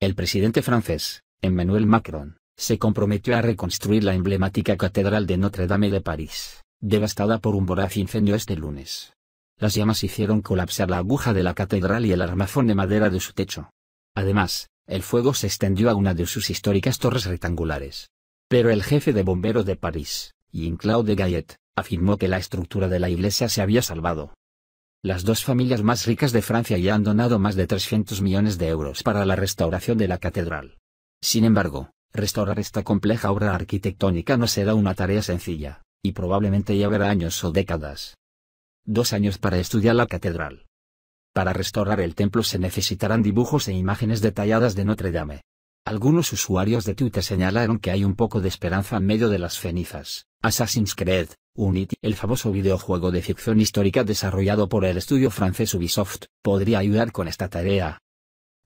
El presidente francés, Emmanuel Macron, se comprometió a reconstruir la emblemática Catedral de Notre Dame de París, devastada por un voraz incendio este lunes. Las llamas hicieron colapsar la aguja de la catedral y el armazón de madera de su techo. Además, el fuego se extendió a una de sus históricas torres rectangulares. Pero el jefe de bomberos de París, Jean-Claude Gayet, afirmó que la estructura de la iglesia se había salvado. Las dos familias más ricas de Francia ya han donado más de 300 millones de euros para la restauración de la catedral. Sin embargo, restaurar esta compleja obra arquitectónica no será una tarea sencilla, y probablemente ya llevará años o décadas. Dos años para estudiar la catedral. Para restaurar el templo se necesitarán dibujos e imágenes detalladas de Notre Dame, algunos usuarios de Twitter señalaron que hay un poco de esperanza en medio de las cenizas. Assassin's Creed Unity, el famoso videojuego de ficción histórica desarrollado por el estudio francés Ubisoft, podría ayudar con esta tarea.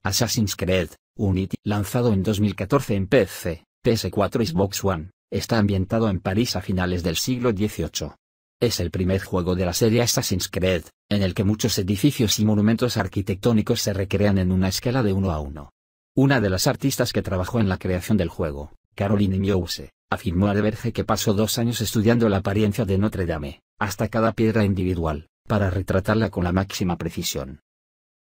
Assassin's Creed Unity, lanzado en 2014 en PC, PS4 y Xbox One, está ambientado en París a finales del siglo XVIII. Es el primer juego de la serie Assassin's Creed, en el que muchos edificios y monumentos arquitectónicos se recrean en una escala de 1 a 1. Una de las artistas que trabajó en la creación del juego, Caroline Miouse, afirmó a Verge que pasó dos años estudiando la apariencia de Notre Dame, hasta cada piedra individual, para retratarla con la máxima precisión.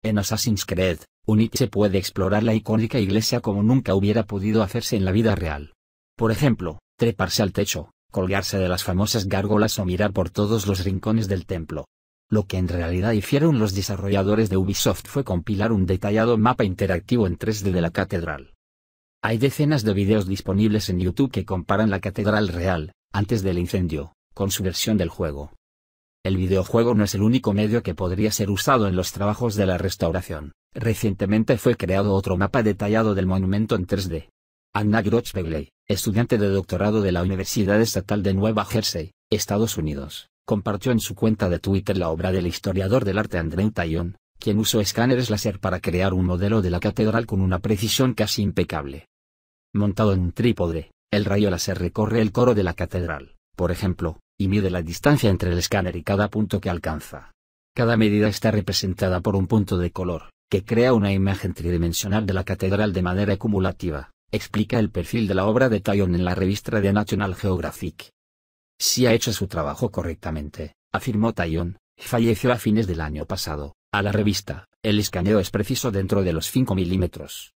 En Assassin's Creed, Unity puede explorar la icónica iglesia como nunca hubiera podido hacerse en la vida real. Por ejemplo, treparse al techo, colgarse de las famosas gárgolas o mirar por todos los rincones del templo. Lo que en realidad hicieron los desarrolladores de Ubisoft fue compilar un detallado mapa interactivo en 3D de la catedral. Hay decenas de videos disponibles en YouTube que comparan la catedral real, antes del incendio, con su versión del juego. El videojuego no es el único medio que podría ser usado en los trabajos de la restauración. Recientemente fue creado otro mapa detallado del monumento en 3D. Anna groch estudiante de doctorado de la Universidad Estatal de Nueva Jersey, Estados Unidos, compartió en su cuenta de Twitter la obra del historiador del arte Andreu Tayón, quien usó escáneres láser para crear un modelo de la catedral con una precisión casi impecable. Montado en un trípode, el rayo láser recorre el coro de la catedral, por ejemplo, y mide la distancia entre el escáner y cada punto que alcanza. Cada medida está representada por un punto de color, que crea una imagen tridimensional de la catedral de manera acumulativa, explica el perfil de la obra de Tallon en la revista de National Geographic si ha hecho su trabajo correctamente, afirmó Tayon, falleció a fines del año pasado. A la revista, el escaneo es preciso dentro de los 5 milímetros.